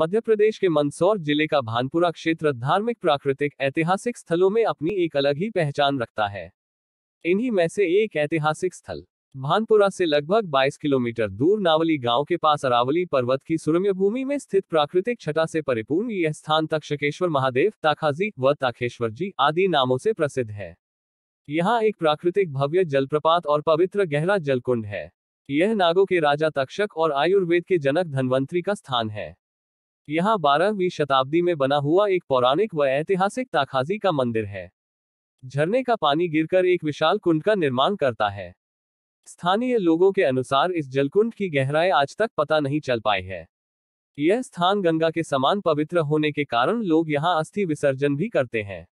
मध्य प्रदेश के मंदसौर जिले का भानपुरा क्षेत्र धार्मिक प्राकृतिक ऐतिहासिक स्थलों में अपनी एक अलग ही पहचान रखता है इन्हीं में से एक ऐतिहासिक स्थल भानपुरा से लगभग 22 किलोमीटर दूर नावली गांव के पास अरावली पर्वत की सुरम्य भूमि में स्थित प्राकृतिक छटा से परिपूर्ण यह स्थान तक्षकेश्वर महादेव ताखाजी व ताखेश्वर जी आदि नामों से प्रसिद्ध है यहाँ एक प्राकृतिक भव्य जलप्रपात और पवित्र गहरा जलकुंड है यह नागो के राजा तक्षक और आयुर्वेद के जनक धनवंतरी का स्थान है यहाँ बारहवीं शताब्दी में बना हुआ एक पौराणिक व ऐतिहासिक ताखाजी का मंदिर है झरने का पानी गिरकर एक विशाल कुंड का निर्माण करता है स्थानीय लोगों के अनुसार इस जलकुंड की गहराई आज तक पता नहीं चल पाई है यह स्थान गंगा के समान पवित्र होने के कारण लोग यहाँ अस्थि विसर्जन भी करते हैं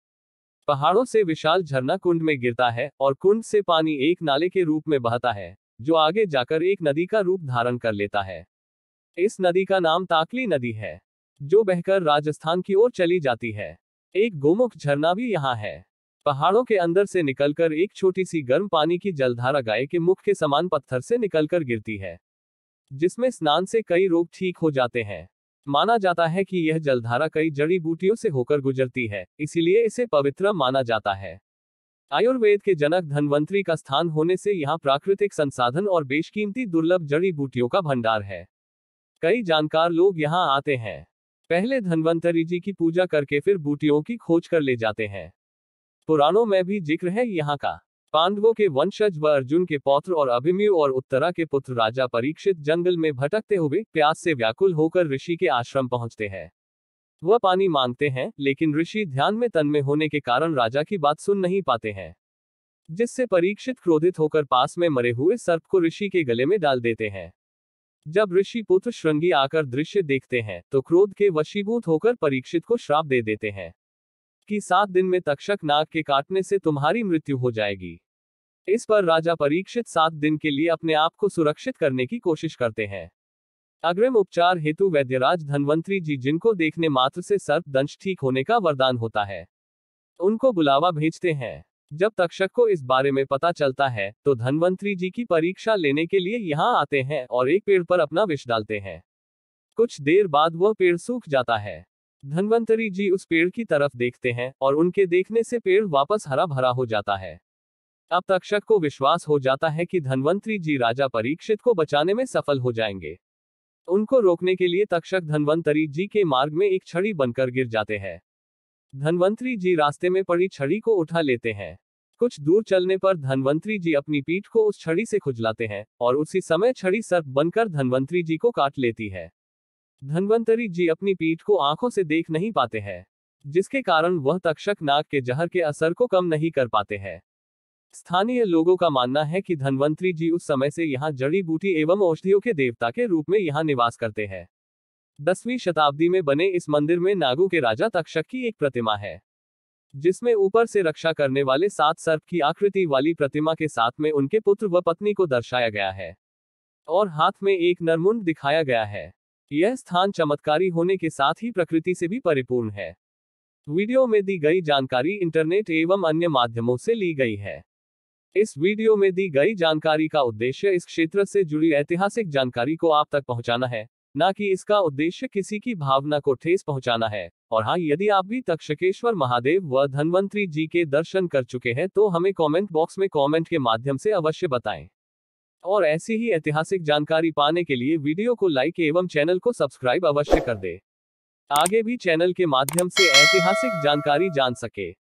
पहाड़ों से विशाल झरना कुंड में गिरता है और कुंड से पानी एक नाले के रूप में बहता है जो आगे जाकर एक नदी का रूप धारण कर लेता है इस नदी का नाम ताकली नदी है जो बहकर राजस्थान की ओर चली जाती है एक गोमुख झरना भी यहाँ है पहाड़ों के अंदर से निकलकर एक छोटी सी गर्म पानी की जलधारा गाय के मुख के समान पत्थर से निकलकर गिरती है जिसमें स्नान से कई रोग ठीक हो जाते हैं माना जाता है कि यह जलधारा कई जड़ी बूटियों से होकर गुजरती है इसीलिए इसे पवित्र माना जाता है आयुर्वेद के जनक धनवंतरी का स्थान होने से यहाँ प्राकृतिक संसाधन और बेशकीमती दुर्लभ जड़ी बूटियों का भंडार है कई जानकार लोग यहाँ आते हैं पहले धनवंतरी जी की पूजा करके फिर बूटियों की खोज कर ले जाते हैं पुराणों में भी जिक्र है यहाँ का पांडवों के वंशज व अर्जुन के पौत्र और अभिमयु और उत्तरा के पुत्र राजा परीक्षित जंगल में भटकते हुए प्यास से व्याकुल होकर ऋषि के आश्रम पहुंचते हैं वह पानी मांगते हैं लेकिन ऋषि ध्यान में तन्मय होने के कारण राजा की बात सुन नहीं पाते हैं जिससे परीक्षित क्रोधित होकर पास में मरे हुए सर्प को ऋषि के गले में डाल देते हैं जब ऋषि पुत्र श्रृंगी आकर दृश्य देखते हैं तो क्रोध के वशीभूत होकर परीक्षित को श्राप दे देते हैं कि सात दिन में तक्षक नाग के काटने से तुम्हारी मृत्यु हो जाएगी इस पर राजा परीक्षित सात दिन के लिए अपने आप को सुरक्षित करने की कोशिश करते हैं अग्रिम उपचार हेतु वैद्यराज धनवंतरी जी जिनको देखने मात्र से सर्प दंश ठीक होने का वरदान होता है उनको बुलावा भेजते हैं जब तक्षक को इस बारे में पता चलता है तो धनवंतरी जी की परीक्षा लेने के लिए यहाँ आते हैं और एक पेड़ पर अपना विष डालते हैं कुछ देर बाद वह पेड़ सूख जाता है धनवंतरी जी उस पेड़ की तरफ देखते हैं और उनके देखने से पेड़ वापस हरा भरा हो जाता है अब तक्षक को विश्वास हो जाता है कि धनवंतरी जी राजा परीक्षित को बचाने में सफल हो जाएंगे उनको रोकने के लिए तक्षक धनवंतरी जी के मार्ग में एक छड़ी बनकर गिर जाते हैं धनवंतरी जी रास्ते में पड़ी छड़ी को उठा लेते हैं कुछ दूर चलने पर धनवंतरी जी अपनी पीठ को उस छड़ी से खुजलाते हैं और उसी समय छड़ी सर्प बनकर धनवंतरी जी को काट लेती है धनवंतरी जी अपनी पीठ को आंखों से देख नहीं पाते हैं जिसके कारण वह तक्षक नाग के जहर के असर को कम नहीं कर पाते हैं स्थानीय लोगों का मानना है कि धनवंतरी जी उस समय से यहाँ जड़ी बूटी एवं औषधियों के देवता के रूप में यहाँ निवास करते हैं दसवीं शताब्दी में बने इस मंदिर में नागू के राजा तक्षक की एक प्रतिमा है जिसमें ऊपर से रक्षा करने वाले सात सर्प की आकृति वाली प्रतिमा के साथ में उनके पुत्र व पत्नी को दर्शाया गया है और हाथ में एक नरमुंड दिखाया गया है यह स्थान चमत्कारी होने के साथ ही प्रकृति से भी परिपूर्ण है वीडियो में दी गई जानकारी इंटरनेट एवं अन्य माध्यमों से ली गई है इस वीडियो में दी गई जानकारी का उद्देश्य इस क्षेत्र से जुड़ी ऐतिहासिक जानकारी को आप तक पहुंचाना है न कि इसका उद्देश्य किसी की भावना को ठेस पहुंचाना है और हाँ यदि आप भी तक्षकेश्वर महादेव व धनवंतरी जी के दर्शन कर चुके हैं तो हमें कमेंट बॉक्स में कमेंट के माध्यम से अवश्य बताएं और ऐसी ही ऐतिहासिक जानकारी पाने के लिए वीडियो को लाइक एवं चैनल को सब्सक्राइब अवश्य कर दे आगे भी चैनल के माध्यम से ऐतिहासिक जानकारी जान सके